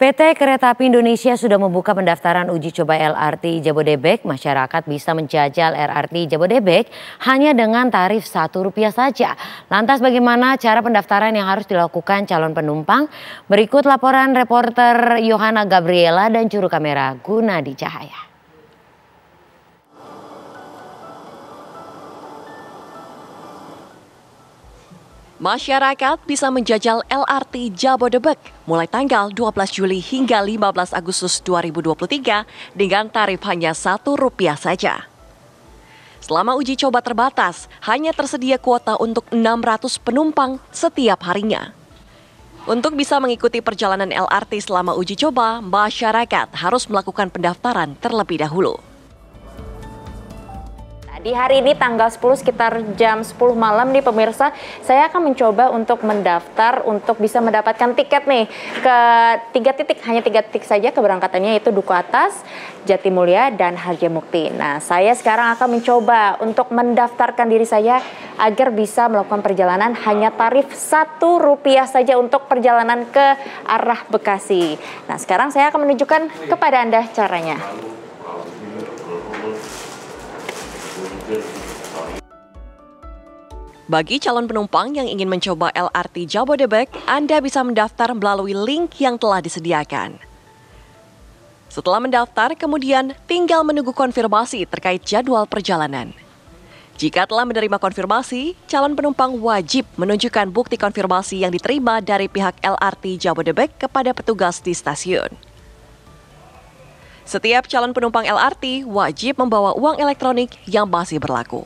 PT Kereta Api Indonesia sudah membuka pendaftaran uji coba LRT Jabodebek. Masyarakat bisa menjajal LRT Jabodebek hanya dengan tarif satu rupiah saja. Lantas bagaimana cara pendaftaran yang harus dilakukan calon penumpang? Berikut laporan reporter Yohana Gabriela dan juru kamera Gunadi Cahaya. Masyarakat bisa menjajal LRT Jabodebek mulai tanggal 12 Juli hingga 15 Agustus 2023 dengan tarif hanya satu rupiah saja. Selama uji coba terbatas, hanya tersedia kuota untuk 600 penumpang setiap harinya. Untuk bisa mengikuti perjalanan LRT selama uji coba, masyarakat harus melakukan pendaftaran terlebih dahulu di hari ini tanggal 10 sekitar jam 10 malam nih pemirsa, saya akan mencoba untuk mendaftar untuk bisa mendapatkan tiket nih ke tiga titik, hanya tiga titik saja keberangkatannya itu Duku Atas, Jatimulia, dan Mukti. Nah, saya sekarang akan mencoba untuk mendaftarkan diri saya agar bisa melakukan perjalanan hanya tarif satu rupiah saja untuk perjalanan ke arah Bekasi. Nah, sekarang saya akan menunjukkan kepada Anda caranya. Bagi calon penumpang yang ingin mencoba LRT Jabodebek, Anda bisa mendaftar melalui link yang telah disediakan. Setelah mendaftar, kemudian tinggal menunggu konfirmasi terkait jadwal perjalanan. Jika telah menerima konfirmasi, calon penumpang wajib menunjukkan bukti konfirmasi yang diterima dari pihak LRT Jabodebek kepada petugas di stasiun. Setiap calon penumpang LRT wajib membawa uang elektronik yang masih berlaku.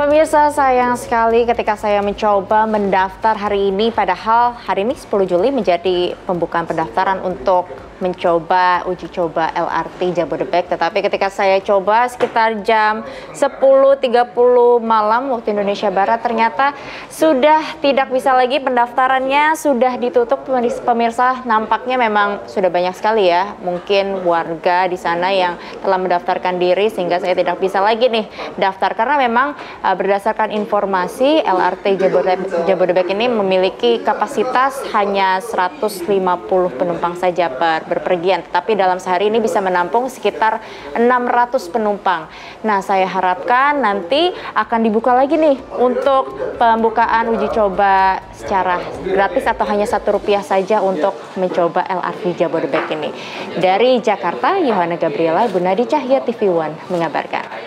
Pemirsa sayang sekali ketika saya mencoba mendaftar hari ini padahal hari ini 10 Juli menjadi pembukaan pendaftaran untuk mencoba uji coba LRT Jabodebek tetapi ketika saya coba sekitar jam 10.30 malam waktu Indonesia Barat ternyata sudah tidak bisa lagi pendaftarannya sudah ditutup pemirsa nampaknya memang sudah banyak sekali ya mungkin warga di sana yang telah mendaftarkan diri sehingga saya tidak bisa lagi nih daftar karena memang uh, Uh, berdasarkan informasi, LRT Jabodebek, ini memiliki kapasitas hanya 150 penumpang saja per berpergian, tetapi dalam sehari ini bisa menampung sekitar 600 penumpang. Nah, saya harapkan nanti akan dibuka lagi nih untuk pembukaan uji coba secara gratis atau hanya satu rupiah saja untuk mencoba LRT Jabodebek ini. Dari Jakarta, Yohana Gabriela Gunadi Cahya TV One mengabarkan.